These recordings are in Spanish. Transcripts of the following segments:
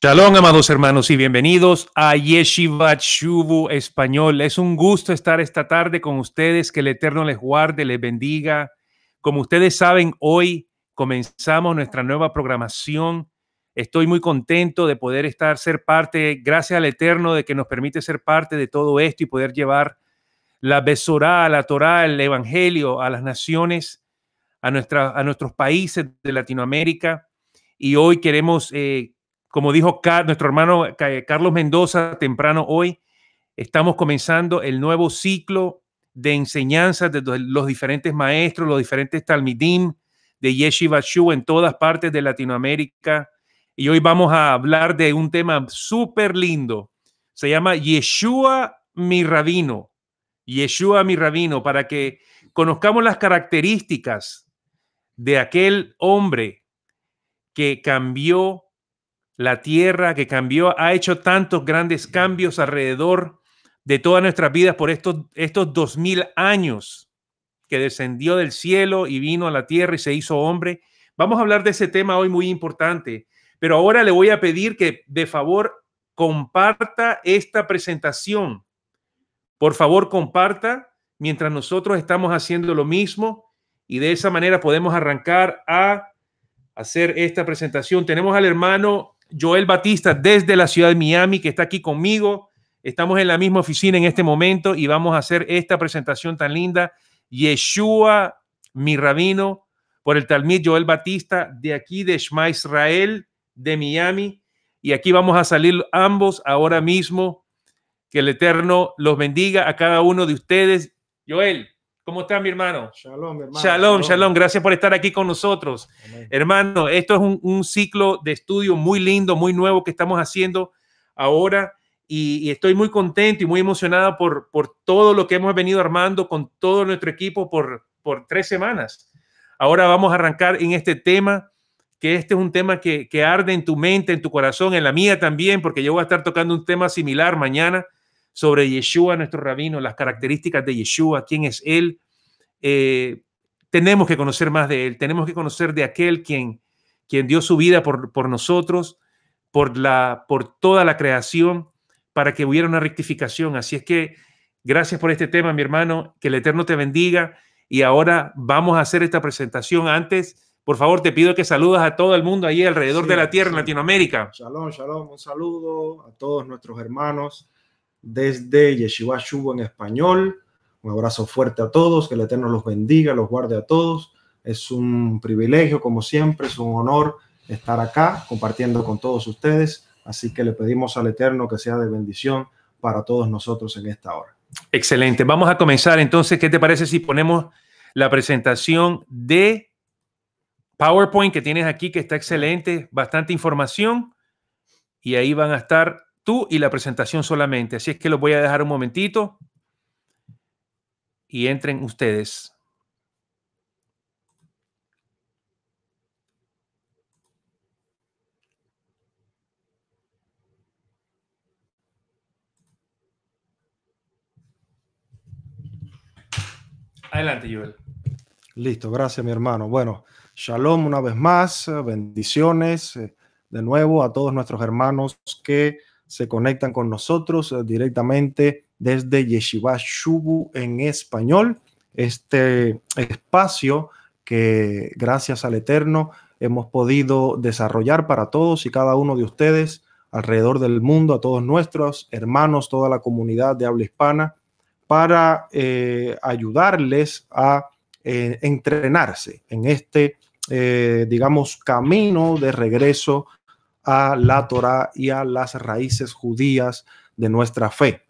Shalom, amados hermanos, y bienvenidos a Yeshiva Shubu Español. Es un gusto estar esta tarde con ustedes, que el Eterno les guarde, les bendiga. Como ustedes saben, hoy comenzamos nuestra nueva programación. Estoy muy contento de poder estar, ser parte, gracias al Eterno, de que nos permite ser parte de todo esto y poder llevar la Besorá, la Torá, el Evangelio a las naciones, a, nuestra, a nuestros países de Latinoamérica. Y hoy queremos... Eh, como dijo nuestro hermano eh, Carlos Mendoza temprano hoy, estamos comenzando el nuevo ciclo de enseñanzas de los diferentes maestros, los diferentes talmidim de Yeshiva Shu en todas partes de Latinoamérica. Y hoy vamos a hablar de un tema súper lindo. Se llama Yeshua mi rabino. Yeshua mi rabino, para que conozcamos las características de aquel hombre que cambió la tierra que cambió, ha hecho tantos grandes cambios alrededor de todas nuestras vidas por estos, estos dos mil años que descendió del cielo y vino a la tierra y se hizo hombre. Vamos a hablar de ese tema hoy muy importante, pero ahora le voy a pedir que de favor comparta esta presentación. Por favor, comparta mientras nosotros estamos haciendo lo mismo y de esa manera podemos arrancar a hacer esta presentación. Tenemos al hermano Joel Batista desde la ciudad de Miami, que está aquí conmigo. Estamos en la misma oficina en este momento y vamos a hacer esta presentación tan linda. Yeshua, mi rabino, por el Talmid Joel Batista, de aquí de Shema Israel, de Miami. Y aquí vamos a salir ambos ahora mismo. Que el Eterno los bendiga a cada uno de ustedes. Joel, ¿Cómo está mi hermano? Shalom, hermano. Shalom, shalom. Gracias por estar aquí con nosotros. Hermano, esto es un, ciclo de estudio muy lindo, muy nuevo que estamos haciendo ahora y, estoy muy contento y muy emocionado por, por todo lo que hemos venido armando con todo nuestro equipo por, por tres semanas. Ahora vamos a arrancar en este tema, que este es un tema que, que arde en tu mente, en tu corazón, en la mía también, porque yo voy a estar tocando un tema similar mañana sobre Yeshua, nuestro rabino, las características de Yeshua, quién es él. Eh, tenemos que conocer más de él, tenemos que conocer de aquel quien, quien dio su vida por, por nosotros, por, la, por toda la creación, para que hubiera una rectificación. Así es que gracias por este tema, mi hermano, que el Eterno te bendiga. Y ahora vamos a hacer esta presentación. Antes, por favor, te pido que saludas a todo el mundo ahí alrededor de la tierra, en Latinoamérica. Shalom, shalom, un saludo a todos nuestros hermanos desde Yeshiva Shubo en español. Un abrazo fuerte a todos, que el Eterno los bendiga, los guarde a todos. Es un privilegio, como siempre, es un honor estar acá compartiendo con todos ustedes. Así que le pedimos al Eterno que sea de bendición para todos nosotros en esta hora. Excelente. Vamos a comenzar entonces. ¿Qué te parece si ponemos la presentación de PowerPoint que tienes aquí, que está excelente, bastante información? Y ahí van a estar tú y la presentación solamente. Así es que los voy a dejar un momentito y entren ustedes. Adelante, Joel. Listo, gracias mi hermano. Bueno, shalom una vez más, bendiciones eh, de nuevo a todos nuestros hermanos que se conectan con nosotros eh, directamente desde Yeshiva Shubu en español, este espacio que gracias al Eterno hemos podido desarrollar para todos y cada uno de ustedes alrededor del mundo, a todos nuestros hermanos, toda la comunidad de habla hispana, para eh, ayudarles a eh, entrenarse en este, digamos, camino de regreso a la Torá y a las raíces judías de nuestra fe.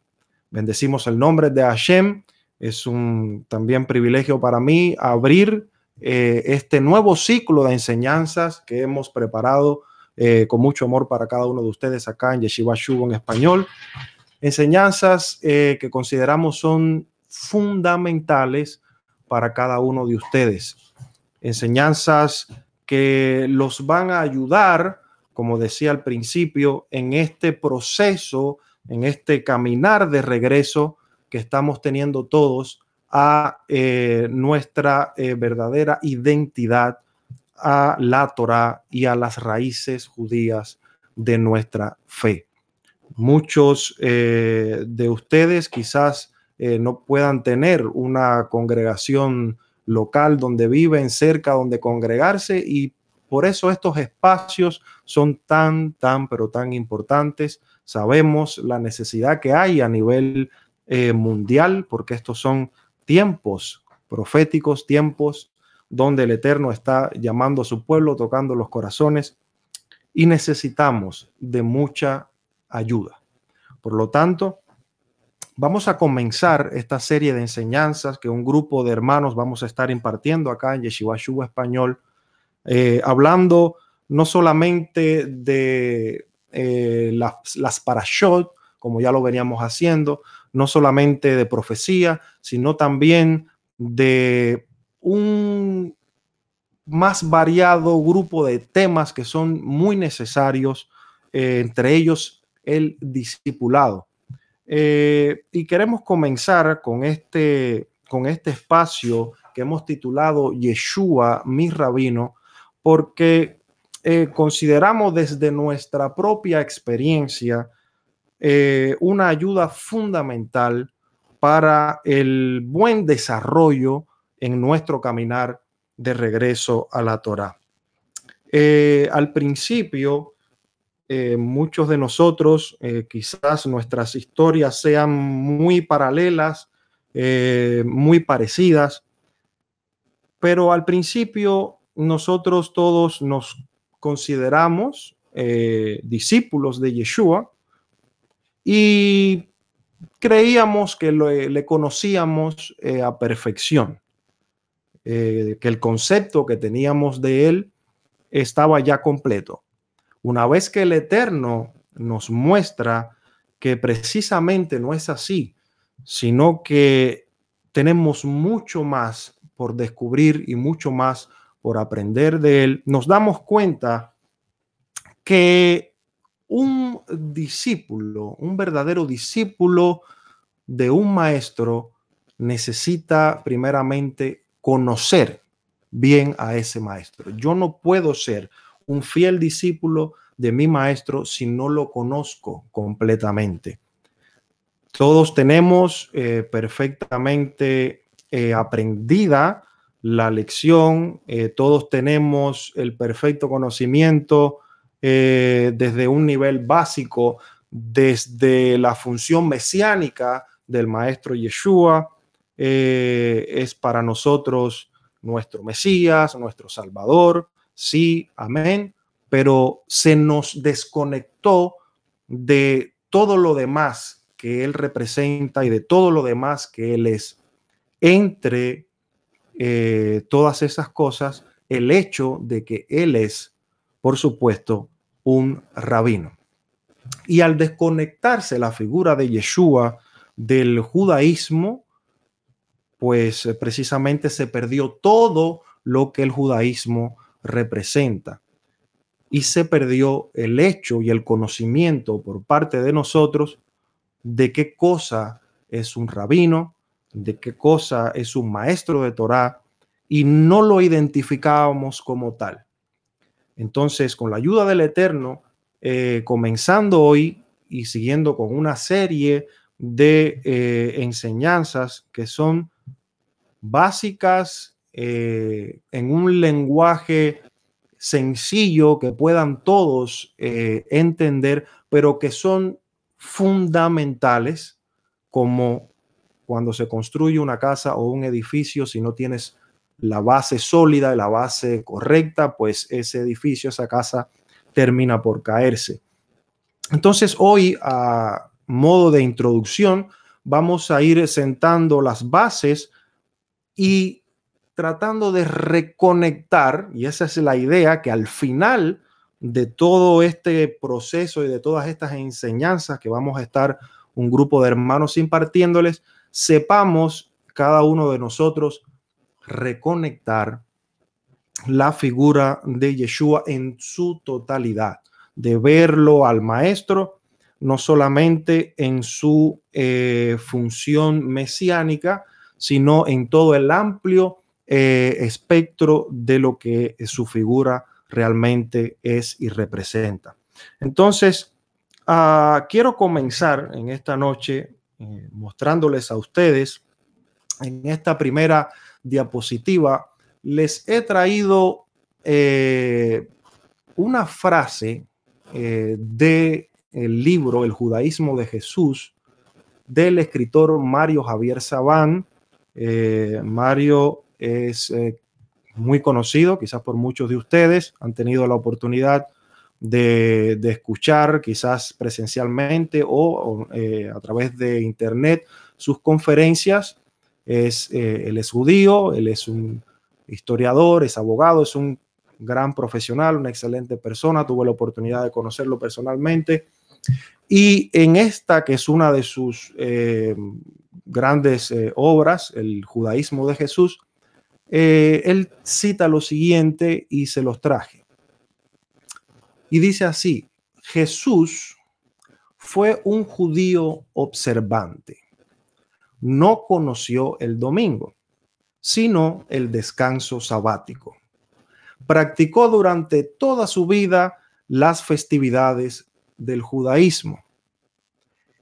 Bendecimos el nombre de Hashem. Es un también privilegio para mí abrir eh, este nuevo ciclo de enseñanzas que hemos preparado eh, con mucho amor para cada uno de ustedes acá en Yeshiva Shugo en español. Enseñanzas eh, que consideramos son fundamentales para cada uno de ustedes. Enseñanzas que los van a ayudar como decía al principio, en este proceso, en este caminar de regreso que estamos teniendo todos a eh, nuestra eh, verdadera identidad, a la Torah y a las raíces judías de nuestra fe. Muchos eh, de ustedes quizás no puedan tener una congregación local donde viven, cerca donde congregarse y por eso estos espacios son tan, tan, pero tan importantes. Sabemos la necesidad que hay a nivel eh, mundial, porque estos son tiempos proféticos, tiempos donde el Eterno está llamando a su pueblo, tocando los corazones, y necesitamos de mucha ayuda. Por lo tanto, vamos a comenzar esta serie de enseñanzas que un grupo de hermanos vamos a estar impartiendo acá en Yeshiva Shuba Español eh, hablando no solamente de eh, las, las parashot, como ya lo veníamos haciendo, no solamente de profecía, sino también de un más variado grupo de temas que son muy necesarios, eh, entre ellos el discipulado. y queremos comenzar con este, con este espacio que hemos titulado Yeshua, mi rabino, porque eh, consideramos desde nuestra propia experiencia eh, una ayuda fundamental para el buen desarrollo en nuestro caminar de regreso a la Torá. Eh, al principio, muchos de nosotros, quizás nuestras historias sean muy paralelas, muy parecidas, pero al principio nosotros todos nos consideramos eh, discípulos de Yeshua y creíamos que eh, le conocíamos eh, a perfección, que el concepto que teníamos de él estaba ya completo. Una vez que el Eterno nos muestra que precisamente no es así, sino que tenemos mucho más por descubrir y mucho más por aprender de él, nos damos cuenta que un discípulo, un verdadero discípulo de un maestro, necesita primeramente conocer bien a ese maestro. Yo no puedo ser un fiel discípulo de mi maestro si no lo conozco completamente. Todos tenemos eh, perfectamente eh, aprendida la lección, eh, todos tenemos el perfecto conocimiento eh, desde un nivel básico, desde la función mesiánica del maestro Yeshua, eh, es para nosotros nuestro Mesías, nuestro Salvador, sí, amén, pero se nos desconectó de todo lo demás que Él representa y de todo lo demás que Él es. Entre eh, todas esas cosas, el hecho de que él es, por supuesto, un rabino. Y al desconectarse la figura de Yeshua del judaísmo, pues eh, precisamente se perdió todo lo que el judaísmo representa. Y se perdió el hecho y el conocimiento por parte de nosotros de qué cosa es un rabino, de qué cosa es un maestro de Torah y no lo identificábamos como tal. Entonces, con la ayuda del Eterno, eh, comenzando hoy y siguiendo con una serie de eh, enseñanzas que son básicas eh, en un lenguaje sencillo que puedan todos entender, pero que son fundamentales como cuando se construye una casa o un edificio, si no tienes la base sólida, la base correcta, pues ese edificio, esa casa termina por caerse. Entonces hoy, a modo de introducción, vamos a ir sentando las bases y tratando de reconectar, y esa es la idea, que al final de todo este proceso y de todas estas enseñanzas que vamos a estar un grupo de hermanos impartiéndoles, sepamos cada uno de nosotros reconectar la figura de Yeshua en su totalidad, de verlo al maestro, no solamente en su eh, función mesiánica, sino en todo el amplio eh, espectro de lo que su figura realmente es y representa. Entonces, ah, quiero comenzar en esta noche eh, mostrándoles a ustedes en esta primera diapositiva, les he traído eh, una frase eh, del libro El judaísmo de Jesús del escritor Mario Javier Sabán. Mario es muy conocido, quizás por muchos de ustedes han tenido la oportunidad de, escuchar quizás presencialmente o, eh, a través de internet sus conferencias. Es, eh, él es judío, él es un historiador, es abogado, es un gran profesional, una excelente persona. Tuve la oportunidad de conocerlo personalmente. Y en esta, que es una de sus eh, grandes obras, el judaísmo de Jesús, él cita lo siguiente y se los traje. Y dice así, Jesús fue un judío observante. No conoció el domingo, sino el descanso sabático. Practicó durante toda su vida las festividades del judaísmo.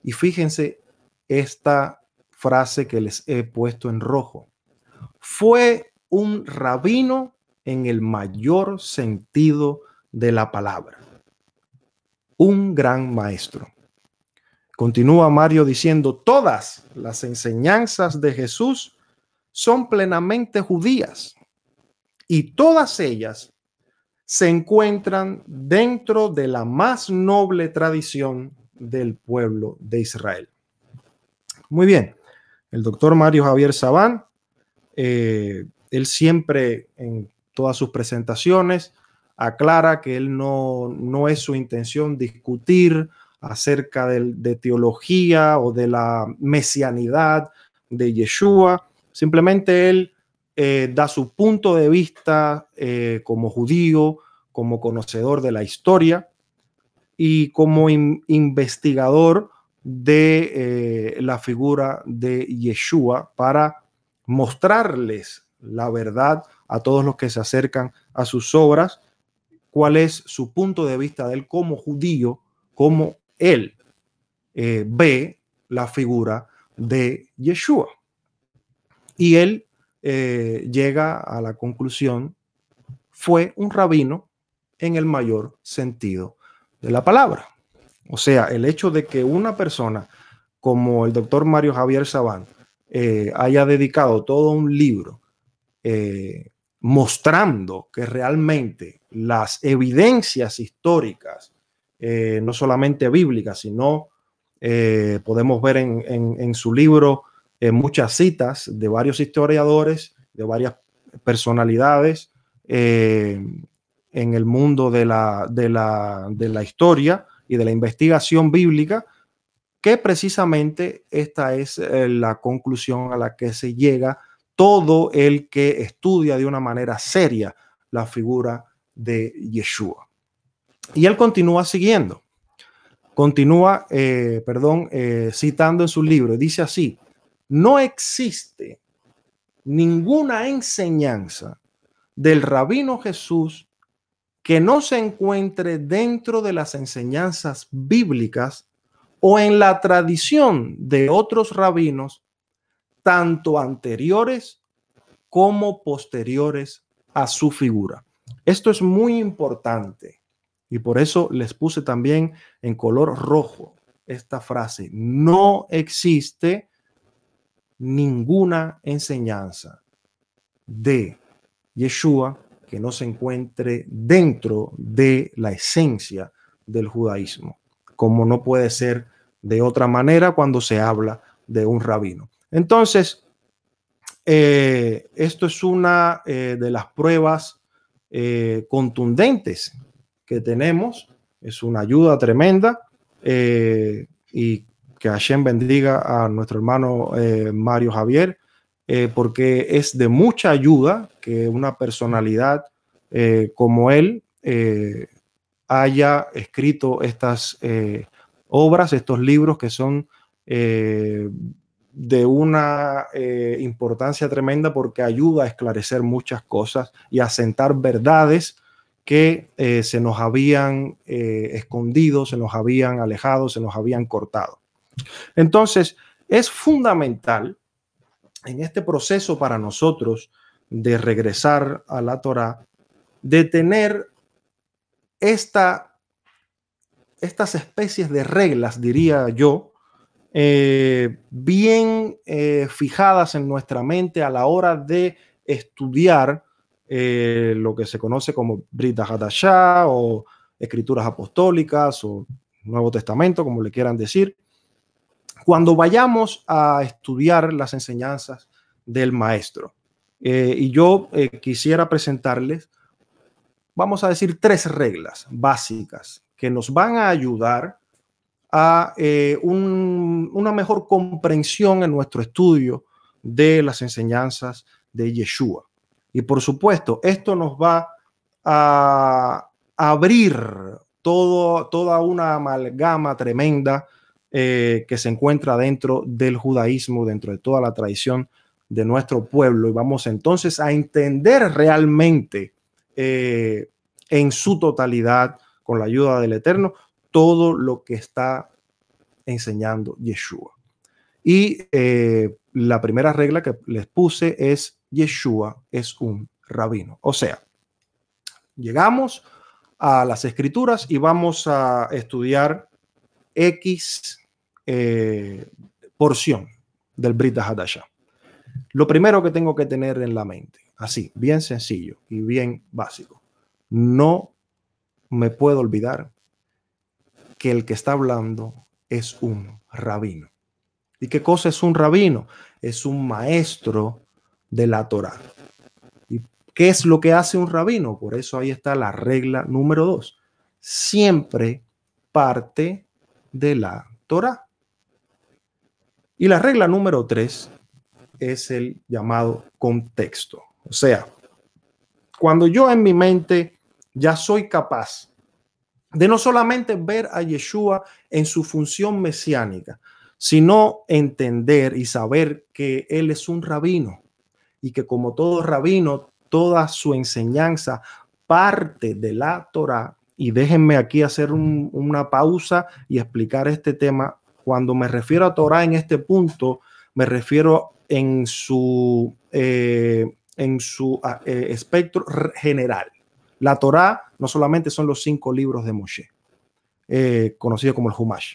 Y fíjense esta frase que les he puesto en rojo. Fue un rabino en el mayor sentido de la palabra. Un gran maestro. Continúa Mario diciendo, todas las enseñanzas de Jesús son plenamente judías y todas ellas se encuentran dentro de la más noble tradición del pueblo de Israel. Muy bien, el doctor Mario Javier Sabán, eh, él siempre en todas sus presentaciones aclara que él no, es su intención discutir acerca de, teología o de la mesianidad de Yeshua. Simplemente él eh, da su punto de vista eh, como judío, como conocedor de la historia y como investigador de eh, la figura de Yeshua para mostrarles la verdad a todos los que se acercan a sus obras cuál es su punto de vista de él como judío, como él eh, ve la figura de Yeshua. Y él eh, llega a la conclusión, fue un rabino en el mayor sentido de la palabra. O sea, el hecho de que una persona como el doctor Mario Javier Sabán eh, haya dedicado todo un libro mostrando que realmente las evidencias históricas, eh, no solamente bíblicas, sino eh, podemos ver en, su libro eh, muchas citas de varios historiadores, de varias personalidades en el mundo de la, de la historia y de la investigación bíblica, que precisamente esta es la conclusión a la que se llega todo el que estudia de una manera seria la figura de Yeshua. Y él continúa siguiendo, continúa, eh, perdón, eh, citando en su libro, dice así, no existe ninguna enseñanza del rabino Jesús que no se encuentre dentro de las enseñanzas bíblicas o en la tradición de otros rabinos, tanto anteriores como posteriores a su figura. Esto es muy importante y por eso les puse también en color rojo esta frase. No existe ninguna enseñanza de Yeshua que no se encuentre dentro de la esencia del judaísmo, como no puede ser de otra manera cuando se habla de un rabino. Entonces, eh, esto es una eh, de las pruebas eh, contundentes que tenemos. Es una ayuda tremenda eh, y que Hashem bendiga a nuestro hermano eh, Mario Javier, porque es de mucha ayuda que una personalidad como él haya escrito estas obras, estos libros que son de una eh, importancia tremenda porque ayuda a esclarecer muchas cosas y a sentar verdades que eh, se nos habían eh, escondido, se nos habían alejado, se nos habían cortado. Entonces, es fundamental en este proceso para nosotros de regresar a la Torah, de tener esta, estas especies de reglas, diría yo, eh, bien eh, fijadas en nuestra mente a la hora de estudiar eh, lo que se conoce como Brita Hadashah o escrituras apostólicas o Nuevo Testamento, como le quieran decir. Cuando vayamos a estudiar las enseñanzas del maestro. y yo quisiera presentarles, vamos a decir, tres reglas básicas que nos van a ayudar a eh, una mejor comprensión en nuestro estudio de las enseñanzas de Yeshua. Y por supuesto, esto nos va a abrir todo, toda una amalgama tremenda eh, que se encuentra dentro del judaísmo, dentro de toda la tradición de nuestro pueblo. Y vamos entonces a entender realmente eh, en su totalidad, con la ayuda del Eterno, todo lo que está enseñando Yeshua. Y eh, la primera regla que les puse es, Yeshua es un rabino. O sea, llegamos a las escrituras y vamos a estudiar X eh, porción del brita Hadasha. Lo primero que tengo que tener en la mente, así, bien sencillo y bien básico, no me puedo olvidar que el que está hablando es un rabino. ¿Y qué cosa es un rabino? Es un maestro de la Torah. ¿Y qué es lo que hace un rabino? Por eso ahí está la regla número dos. Siempre parte de la Torah. Y la regla número tres es el llamado contexto. O sea, cuando yo en mi mente ya soy capaz de no solamente ver a Yeshua en su función mesiánica, sino entender y saber que él es un rabino y que como todo rabino, toda su enseñanza parte de la Torah. Y déjenme aquí hacer una pausa y explicar este tema. Cuando me refiero a Torah en este punto, me refiero en su, eh, en su eh, espectro general. La Torá no solamente son los cinco libros de Moshe, conocidos eh, conocido como el Humash.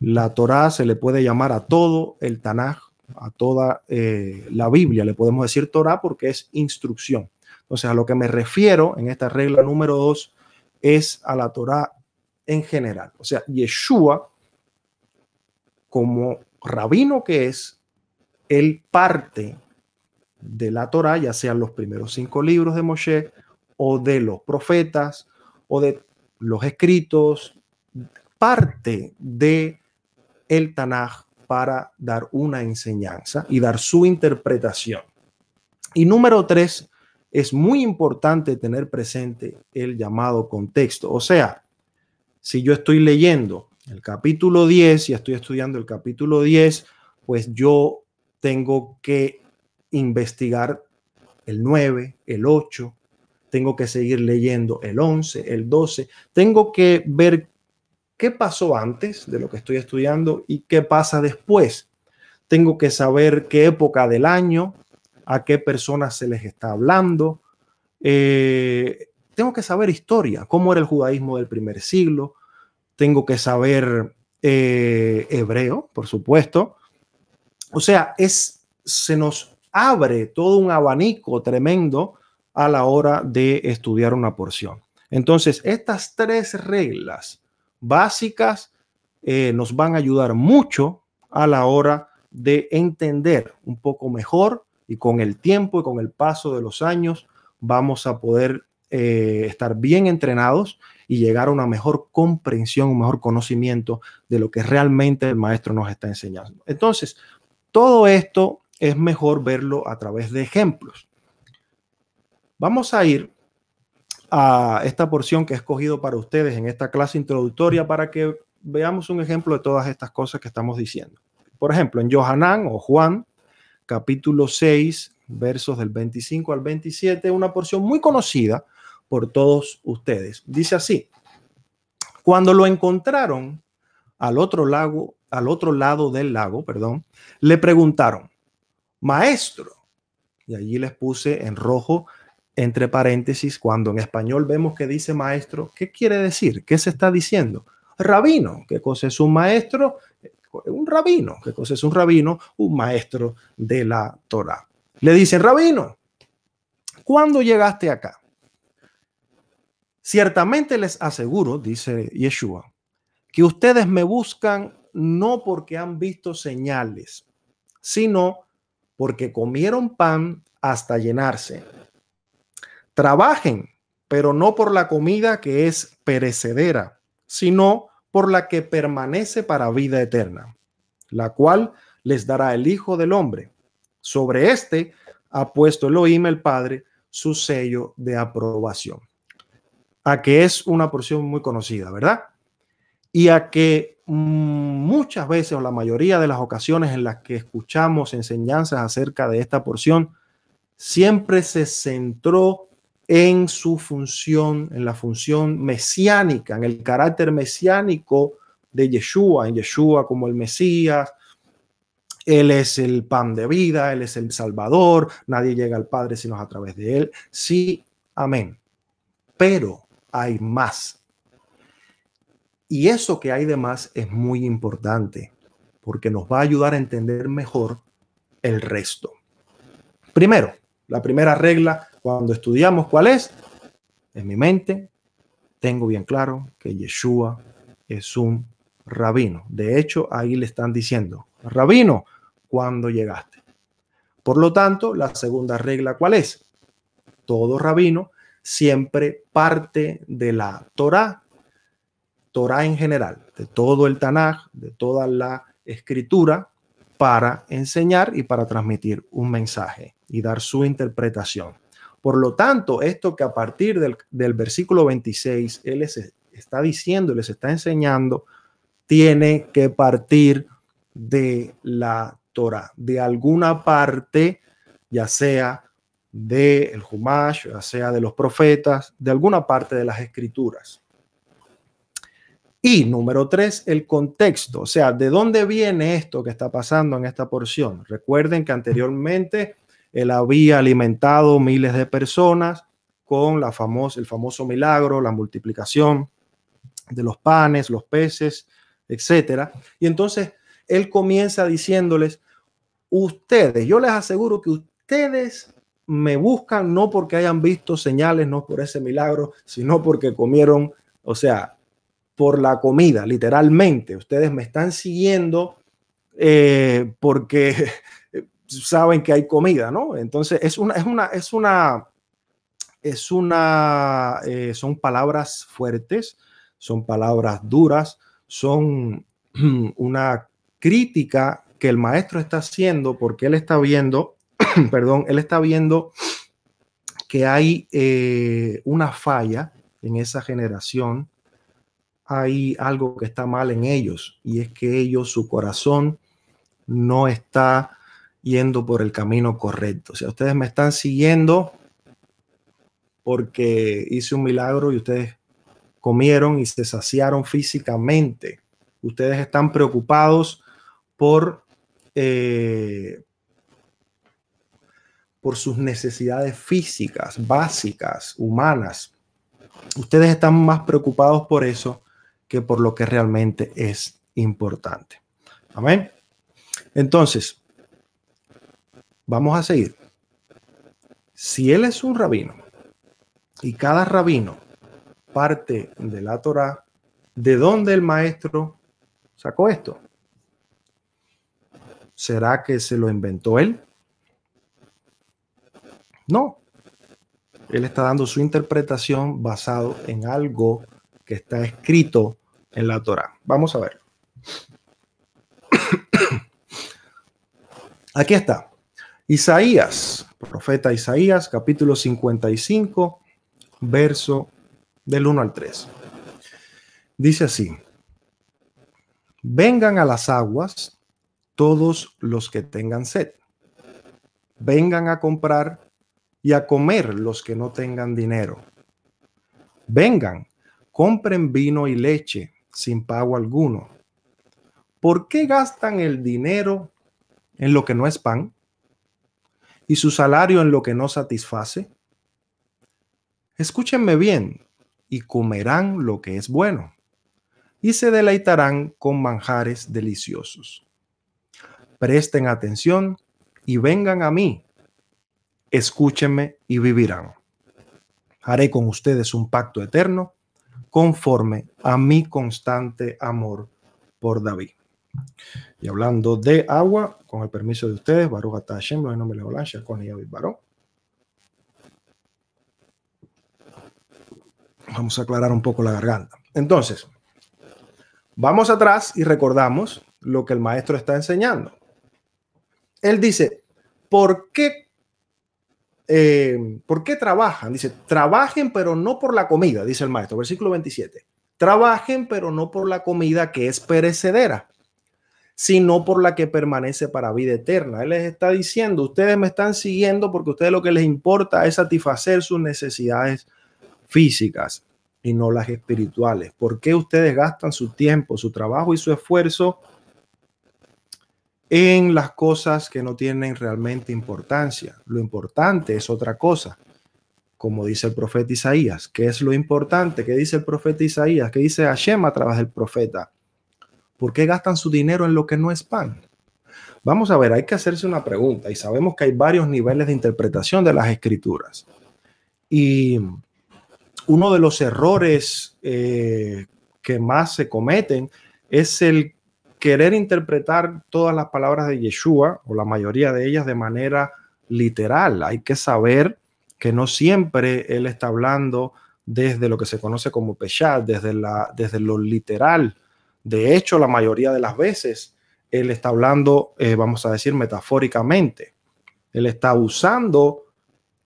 La Torá se le puede llamar a todo el Tanaj, a toda eh, la Biblia, le podemos decir Torá porque es instrucción. Entonces, a lo que me refiero en esta regla número dos es a la Torá en general. O sea, Yeshua, como rabino que es, él parte de la Torá, ya sean los primeros cinco libros de Moshe o de los profetas o de los escritos, parte de el Tanaj para dar una enseñanza y dar su interpretación. Y número tres, es muy importante tener presente el llamado contexto. O sea, si yo estoy leyendo el capítulo 10 y estoy estudiando el capítulo 10, pues yo tengo que investigar el 9, el 8, tengo que seguir leyendo el 11, el 12, tengo que ver qué pasó antes de lo que estoy estudiando y qué pasa después. Tengo que saber qué época del año, a qué personas se les está hablando. Eh, tengo que saber historia, cómo era el judaísmo del primer siglo. Tengo que saber eh, hebreo, por supuesto. O sea, es, se nos abre todo un abanico tremendo a la hora de estudiar una porción. Entonces, estas tres reglas básicas eh, nos van a ayudar mucho a la hora de entender un poco mejor y con el tiempo y con el paso de los años vamos a poder eh, estar bien entrenados y llegar a una mejor comprensión, un mejor conocimiento de lo que realmente el maestro nos está enseñando. Entonces, todo esto es mejor verlo a través de ejemplos. Vamos a ir a esta porción que he escogido para ustedes en esta clase introductoria para que veamos un ejemplo de todas estas cosas que estamos diciendo. Por ejemplo, en Johanán o Juan, capítulo 6, versos del 25 al 27, una porción muy conocida por todos ustedes. Dice así, cuando lo encontraron al otro lago, al otro lado del lago, perdón, le preguntaron, maestro, y allí les puse en rojo entre paréntesis, cuando en español vemos que dice maestro, ¿qué quiere decir? ¿Qué se está diciendo? Rabino, ¿qué cosa es un maestro? Eh, un rabino, ¿qué cosa es un rabino? Un maestro de la Torah. Le dicen, rabino, ¿cuándo llegaste acá? Ciertamente les aseguro, dice Yeshua, que ustedes me buscan no porque han visto señales, sino porque comieron pan hasta llenarse Trabajen, pero no por la comida que es perecedera, sino por la que permanece para vida eterna, la cual les dará el Hijo del Hombre. Sobre este ha puesto Elohim el Padre su sello de aprobación. A que es una porción muy conocida, ¿verdad? Y a que mm, muchas veces o la mayoría de las ocasiones en las que escuchamos enseñanzas acerca de esta porción, siempre se centró en su función, en la función mesiánica, en el carácter mesiánico de Yeshua, en Yeshua como el Mesías. Él es el pan de vida, Él es el Salvador, nadie llega al Padre sino a través de Él. Sí, amén. Pero hay más. Y eso que hay de más es muy importante porque nos va a ayudar a entender mejor el resto. Primero, la primera regla cuando estudiamos cuál es, en mi mente tengo bien claro que Yeshua es un rabino. De hecho, ahí le están diciendo, rabino, cuando llegaste? Por lo tanto, la segunda regla cuál es? Todo rabino siempre parte de la Torá, Torá en general, de todo el Tanaj, de toda la escritura para enseñar y para transmitir un mensaje y dar su interpretación. Por lo tanto, esto que a partir del, versículo 26 él les está diciendo, les está enseñando, tiene que partir de la Torah, de alguna parte, ya sea del el Humash, ya sea de los profetas, de alguna parte de las escrituras. Y número tres, el contexto, o sea, ¿de dónde viene esto que está pasando en esta porción? Recuerden que anteriormente él había alimentado miles de personas con la el famoso milagro, la multiplicación de los panes, los peces, etc. Y entonces él comienza diciéndoles, ustedes, yo les aseguro que ustedes me buscan no porque hayan visto señales, no por ese milagro, sino porque comieron, o sea, por la comida, literalmente. Ustedes me están siguiendo eh, porque saben que hay comida, ¿no? Entonces, es una, es una, es una, es una, eh, son palabras fuertes, son palabras duras, son una crítica que el maestro está haciendo porque él está viendo, perdón, él está viendo que hay eh, una falla en esa generación, hay algo que está mal en ellos y es que ellos, su corazón no está yendo por el camino correcto. O sea, ustedes me están siguiendo porque hice un milagro y ustedes comieron y se saciaron físicamente. Ustedes están preocupados por, eh, por sus necesidades físicas, básicas, humanas. Ustedes están más preocupados por eso que por lo que realmente es importante. Amén. Entonces, Vamos a seguir. Si él es un rabino y cada rabino parte de la Torah, ¿de dónde el maestro sacó esto? ¿Será que se lo inventó él? No. Él está dando su interpretación basado en algo que está escrito en la Torah. Vamos a ver. Aquí está. Isaías, profeta Isaías, capítulo 55, verso del 1 al 3. Dice así, vengan a las aguas todos los que tengan sed, vengan a comprar y a comer los que no tengan dinero. Vengan, compren vino y leche sin pago alguno. ¿Por qué gastan el dinero en lo que no es pan? y su salario en lo que no satisface? Escúchenme bien, y comerán lo que es bueno, y se deleitarán con manjares deliciosos. Presten atención y vengan a mí. Escúchenme y vivirán. Haré con ustedes un pacto eterno conforme a mi constante amor por David. Y hablando de agua, con el permiso de ustedes, Vamos a aclarar un poco la garganta. Entonces, vamos atrás y recordamos lo que el maestro está enseñando. Él dice, ¿por qué, eh, ¿por qué trabajan? Dice, trabajen pero no por la comida, dice el maestro, versículo 27. Trabajen pero no por la comida que es perecedera sino por la que permanece para vida eterna. Él les está diciendo, ustedes me están siguiendo porque a ustedes lo que les importa es satisfacer sus necesidades físicas y no las espirituales. ¿Por qué ustedes gastan su tiempo, su trabajo y su esfuerzo en las cosas que no tienen realmente importancia? Lo importante es otra cosa, como dice el profeta Isaías. ¿Qué es lo importante? ¿Qué dice el profeta Isaías? ¿Qué dice Hashem a través del profeta? ¿Por qué gastan su dinero en lo que no es pan? Vamos a ver, hay que hacerse una pregunta y sabemos que hay varios niveles de interpretación de las escrituras. Y uno de los errores eh, que más se cometen es el querer interpretar todas las palabras de Yeshua o la mayoría de ellas de manera literal. Hay que saber que no siempre él está hablando desde lo que se conoce como Peshat, desde, la, desde lo literal, de hecho, la mayoría de las veces él está hablando, eh, vamos a decir, metafóricamente. Él está usando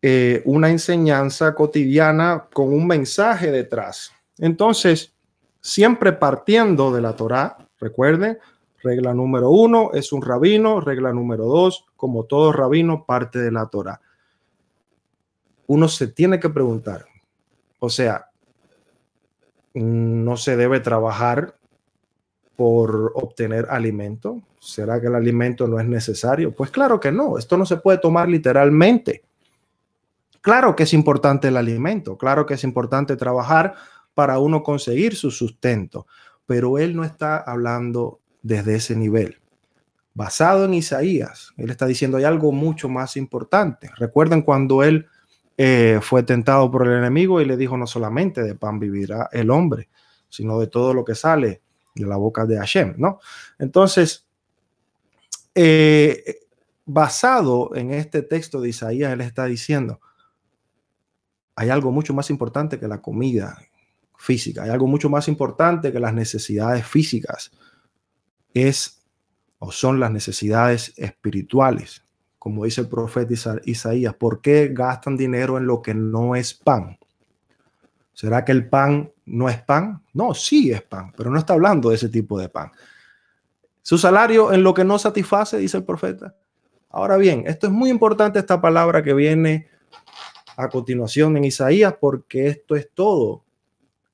eh, una enseñanza cotidiana con un mensaje detrás. Entonces, siempre partiendo de la Torá, recuerden, regla número uno es un rabino, regla número dos, como todo rabino, parte de la Torá. Uno se tiene que preguntar, o sea, mm, no se debe trabajar por obtener alimento? ¿Será que el alimento no es necesario? Pues claro que no, esto no se puede tomar literalmente. Claro que es importante el alimento, claro que es importante trabajar para uno conseguir su sustento, pero él no está hablando desde ese nivel. Basado en Isaías, él está diciendo hay algo mucho más importante. Recuerden cuando él eh, fue tentado por el enemigo y le dijo no solamente de pan vivirá el hombre, sino de todo lo que sale de la boca de Hashem, ¿no? Entonces, eh, basado en este texto de Isaías, él está diciendo, hay algo mucho más importante que la comida física, hay algo mucho más importante que las necesidades físicas, es o son las necesidades espirituales, como dice el profeta Isaías, ¿por qué gastan dinero en lo que no es pan? ¿Será que el pan ¿No es pan? No, sí es pan, pero no está hablando de ese tipo de pan. Su salario en lo que no satisface, dice el profeta. Ahora bien, esto es muy importante, esta palabra que viene a continuación en Isaías, porque esto es todo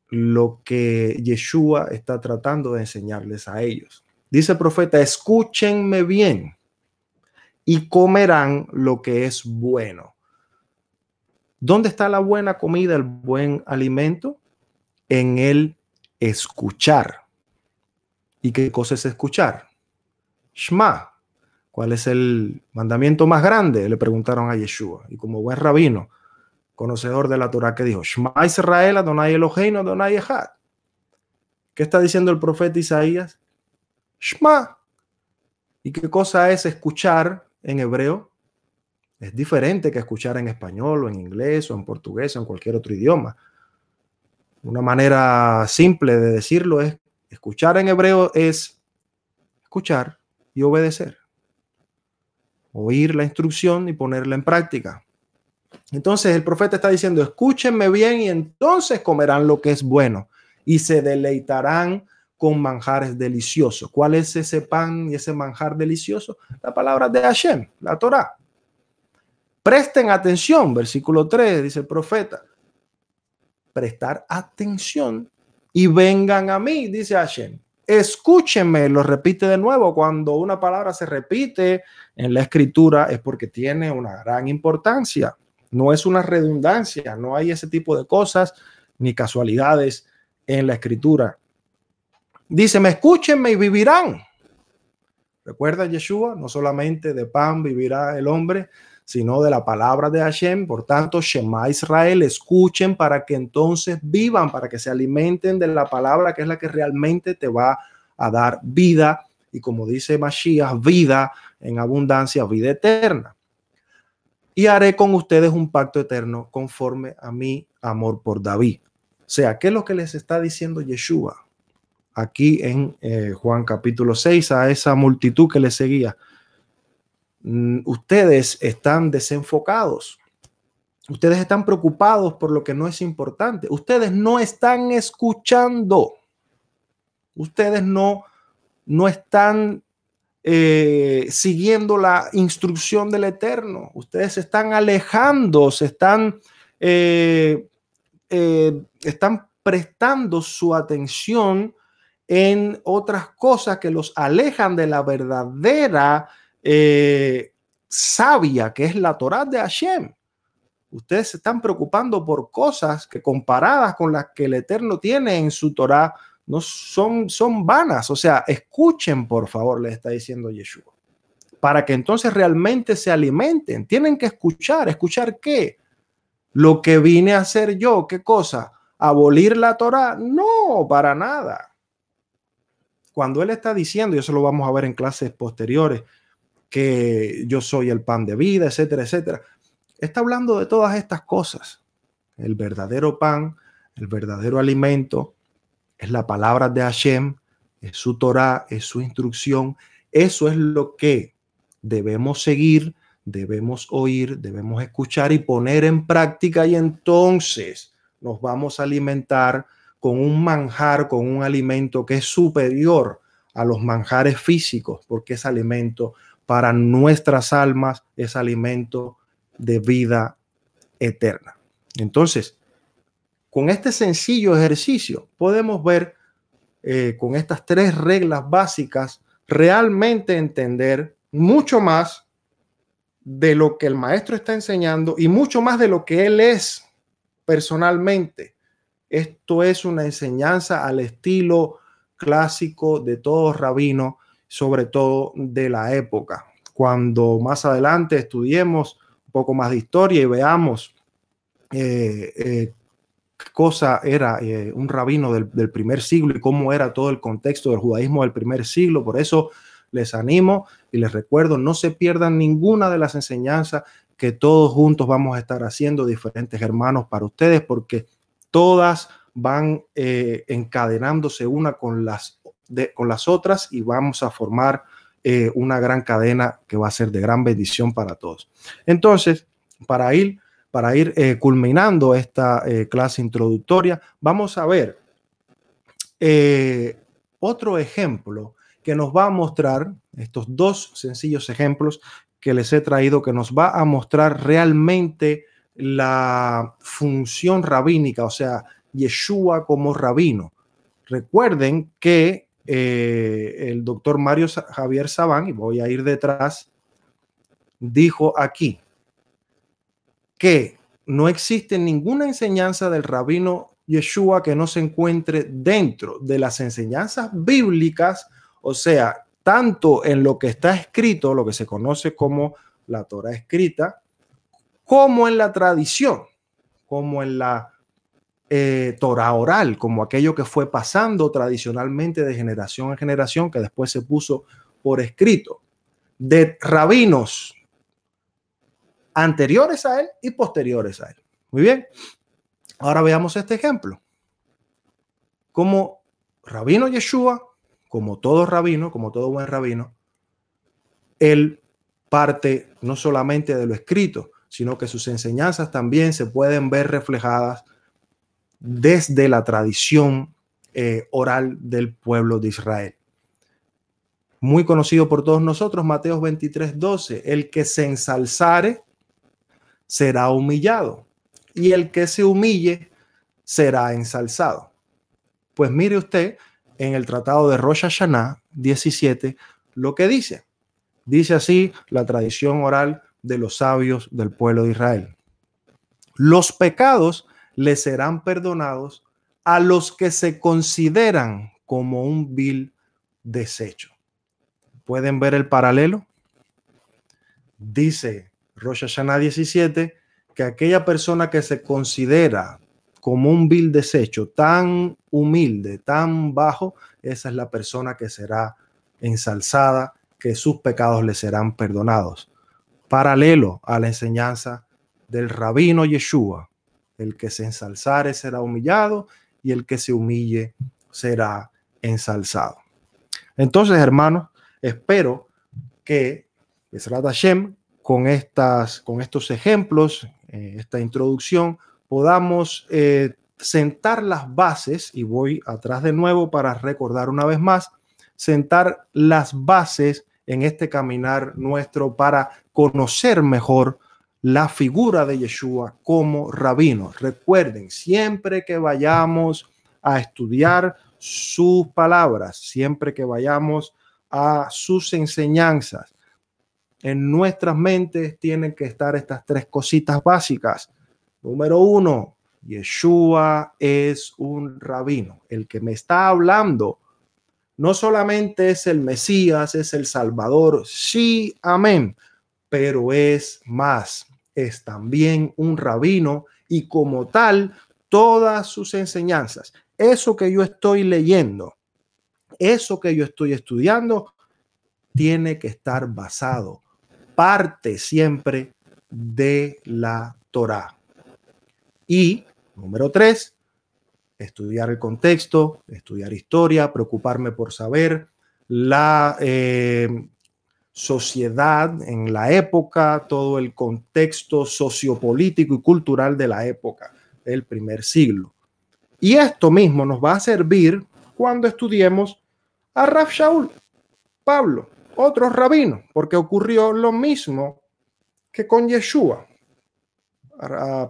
lo que Yeshua está tratando de enseñarles a ellos. Dice el profeta, escúchenme bien y comerán lo que es bueno. ¿Dónde está la buena comida, el buen alimento? en el escuchar. ¿Y qué cosa es escuchar? Shma. ¿Cuál es el mandamiento más grande? Le preguntaron a Yeshua. Y como buen rabino, conocedor de la Torah, que dijo, Shma Israel, Adonai Eloheinu, Adonai Echad. ¿Qué está diciendo el profeta Isaías? Shma. ¿Y qué cosa es escuchar en hebreo? Es diferente que escuchar en español o en inglés o en portugués o en cualquier otro idioma. Una manera simple de decirlo es, escuchar en hebreo es escuchar y obedecer. Oír la instrucción y ponerla en práctica. Entonces el profeta está diciendo, escúchenme bien y entonces comerán lo que es bueno y se deleitarán con manjares deliciosos. ¿Cuál es ese pan y ese manjar delicioso? La palabra de Hashem, la Torah. Presten atención, versículo 3, dice el profeta prestar atención y vengan a mí, dice Hashem. Escúchenme, lo repite de nuevo. Cuando una palabra se repite en la escritura es porque tiene una gran importancia. No es una redundancia, no hay ese tipo de cosas ni casualidades en la escritura. Dice, me escúchenme y vivirán. Recuerda Yeshua, no solamente de pan vivirá el hombre, sino de la palabra de Hashem. Por tanto, Shema Israel, escuchen para que entonces vivan, para que se alimenten de la palabra que es la que realmente te va a dar vida. Y como dice Mashiach, vida en abundancia, vida eterna. Y haré con ustedes un pacto eterno conforme a mi amor por David. O sea, ¿qué es lo que les está diciendo Yeshua aquí en eh, Juan capítulo 6 a esa multitud que le seguía? Mm, ustedes están desenfocados. Ustedes están preocupados por lo que no es importante. Ustedes no están escuchando. Ustedes no, están eh, siguiendo la instrucción del Eterno. Ustedes se están alejando, se están, eh, eh, están prestando su atención en otras cosas que los alejan de la verdadera eh, sabia que es la Torah de Hashem. Ustedes se están preocupando por cosas que comparadas con las que el Eterno tiene en su Torah, no son, son vanas. O sea, escuchen, por favor, le está diciendo Yeshua. Para que entonces realmente se alimenten. Tienen que escuchar. ¿Escuchar qué? Lo que vine a hacer yo, ¿qué cosa? ¿Abolir la Torah? No, para nada. Cuando él está diciendo, y eso lo vamos a ver en clases posteriores, que yo soy el pan de vida, etcétera, etcétera. Está hablando de todas estas cosas. El verdadero pan, el verdadero alimento, es la palabra de Hashem, es su Torah, es su instrucción. Eso es lo que debemos seguir, debemos oír, debemos escuchar y poner en práctica y entonces nos vamos a alimentar con un manjar, con un alimento que es superior a los manjares físicos, porque es alimento para nuestras almas es alimento de vida eterna. Entonces, con este sencillo ejercicio podemos ver eh, con estas tres reglas básicas realmente entender mucho más de lo que el maestro está enseñando y mucho más de lo que él es personalmente. Esto es una enseñanza al estilo clásico de todo rabino sobre todo de la época. Cuando más adelante estudiemos un poco más de historia y veamos eh, eh, qué cosa era eh, un rabino del, del, primer siglo y cómo era todo el contexto del judaísmo del primer siglo. Por eso les animo y les recuerdo, no se pierdan ninguna de las enseñanzas que todos juntos vamos a estar haciendo, diferentes hermanos para ustedes, porque todas van eh, encadenándose una con las, con las otras y vamos a formar eh, una gran cadena que va a ser de gran bendición para todos. Entonces, para ir, para ir eh, culminando esta clase introductoria, vamos a ver otro ejemplo que nos va a mostrar estos dos sencillos ejemplos que les he traído, que nos va a mostrar realmente la función rabínica, o sea, Yeshua como rabino. Recuerden que eh, el doctor Mario Javier Sabán, y voy a ir detrás, dijo aquí que no existe ninguna enseñanza del rabino Yeshua que no se encuentre dentro de las enseñanzas bíblicas, o sea, tanto en lo que está escrito, lo que se conoce como la Torah escrita, como en la tradición, como en la eh, Torah oral, como aquello que fue pasando tradicionalmente de generación en generación, que después se puso por escrito, de rabinos anteriores a él y posteriores a él. Muy bien, ahora veamos este ejemplo. Como rabino Yeshua, como todo rabino, como todo buen rabino, él parte no solamente de lo escrito, sino que sus enseñanzas también se pueden ver reflejadas desde la tradición eh, oral del pueblo de Israel. Muy conocido por todos nosotros, Mateo 23, 12, el que se ensalzare será humillado y el que se humille será ensalzado. Pues mire usted en el tratado de Rosh Hashanah 17 lo que dice. Dice así la tradición oral de los sabios del pueblo de Israel. Los pecados le serán perdonados a los que se consideran como un vil desecho. ¿Pueden ver el paralelo? Dice Rosh Hashanah 17 que aquella persona que se considera como un vil desecho, tan humilde, tan bajo, esa es la persona que será ensalzada, que sus pecados le serán perdonados. Paralelo a la enseñanza del rabino Yeshua, el que se ensalzare será humillado y el que se humille será ensalzado. Entonces, hermanos, espero que es Hashem, con, estas, con estos ejemplos, eh, esta introducción, podamos eh, sentar las bases, y voy atrás de nuevo para recordar una vez más, sentar las bases en este caminar nuestro para conocer mejor la figura de Yeshua como rabino. Recuerden, siempre que vayamos a estudiar sus palabras, siempre que vayamos a sus enseñanzas, en nuestras mentes tienen que estar estas tres cositas básicas. Número uno, Yeshua es un rabino. El que me está hablando no solamente es el Mesías, es el Salvador, sí, amén, pero es más es también un rabino y como tal, todas sus enseñanzas, eso que yo estoy leyendo, eso que yo estoy estudiando, tiene que estar basado, parte siempre de la Torah. Y, número tres, estudiar el contexto, estudiar historia, preocuparme por saber la, eh, sociedad en la época, todo el contexto sociopolítico y cultural de la época, del primer siglo. Y esto mismo nos va a servir cuando estudiemos a Raf Shaul, Pablo, otros rabinos, porque ocurrió lo mismo que con Yeshua.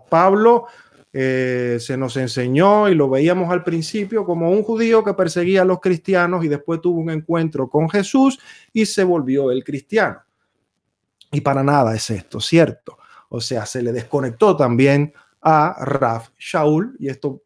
Pablo eh, se nos enseñó y lo veíamos al principio como un judío que perseguía a los cristianos y después tuvo un encuentro con Jesús y se volvió el cristiano. Y para nada es esto, ¿cierto? O sea, se le desconectó también a Raf Shaul y esto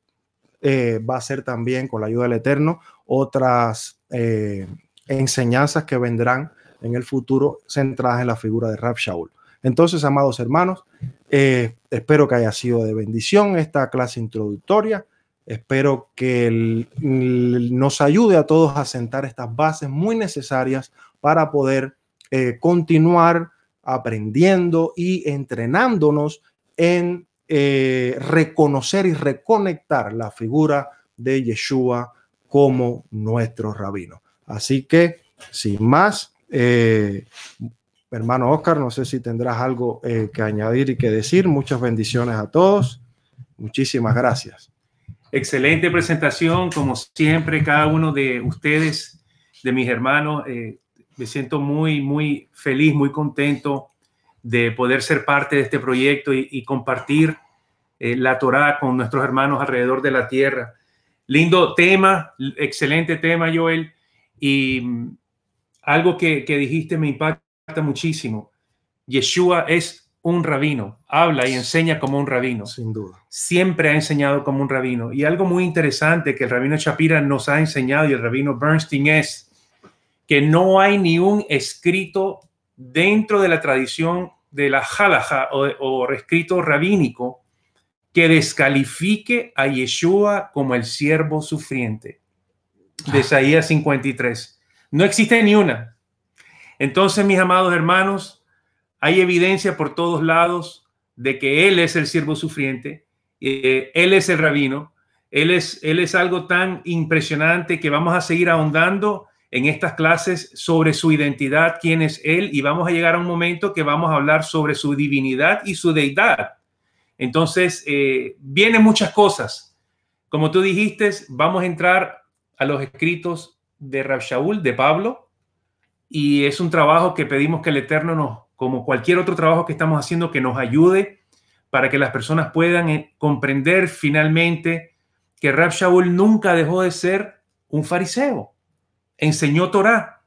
eh, va a ser también con la ayuda del Eterno otras eh, enseñanzas que vendrán en el futuro centradas en la figura de Raf Shaul. Entonces, amados hermanos, eh, espero que haya sido de bendición esta clase introductoria. Espero que nos ayude a todos a sentar estas bases muy necesarias para poder eh, continuar aprendiendo y entrenándonos en eh, reconocer y reconectar la figura de Yeshua como nuestro rabino. Así que, sin más, hermano Oscar, no sé si tendrás algo eh, que añadir y que decir. Muchas bendiciones a todos. Muchísimas gracias. Excelente presentación, como siempre, cada uno de ustedes, de mis hermanos. Eh, me siento muy, muy feliz, muy contento de poder ser parte de este proyecto y, compartir eh, la Torá con nuestros hermanos alrededor de la tierra. Lindo tema, excelente tema, Joel. Y mm, algo que, que dijiste me impacta muchísimo. Yeshua es un rabino, habla y enseña como un rabino. Sin duda. Siempre ha enseñado como un rabino. Y algo muy interesante que el rabino Shapira nos ha enseñado y el rabino Bernstein es que no hay ni un escrito dentro de la tradición de la halaja o, o escrito rabínico que descalifique a Yeshua como el siervo sufriente. De ah. Isaías 53. No existe ni una. Entonces, mis amados hermanos, hay evidencia por todos lados de que Él es el siervo sufriente, eh, Él es el rabino, él es, él es algo tan impresionante que vamos a seguir ahondando en estas clases sobre su identidad, quién es Él, y vamos a llegar a un momento que vamos a hablar sobre su divinidad y su deidad. Entonces, eh, vienen muchas cosas. Como tú dijiste, vamos a entrar a los escritos de Rabshaul, de Pablo, y es un trabajo que pedimos que el Eterno nos, como cualquier otro trabajo que estamos haciendo, que nos ayude para que las personas puedan eh, comprender finalmente que Rab Shaul nunca dejó de ser un fariseo. Enseñó Torah,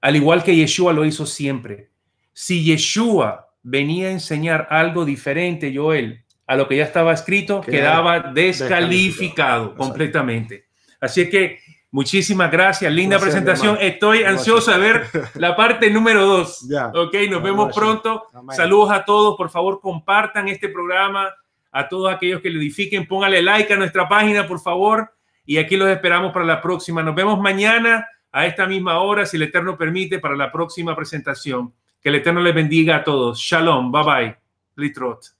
al igual que Yeshua lo hizo siempre. Si Yeshua venía a enseñar algo diferente, Joel, a lo que ya estaba escrito, quedaba, descalificado, descalificado completamente. Así que Muchísimas gracias, linda presentación. Estoy ansioso a ver la parte número dos. Ok, nos vemos pronto. Saludos a todos, por favor, compartan este programa a todos aquellos que lo edifiquen. Póngale like a nuestra página, por favor. Y aquí los esperamos para la próxima. Nos vemos mañana a esta misma hora, si el Eterno permite, para la próxima presentación. Que el Eterno les bendiga a todos. Shalom, bye bye. Litrot.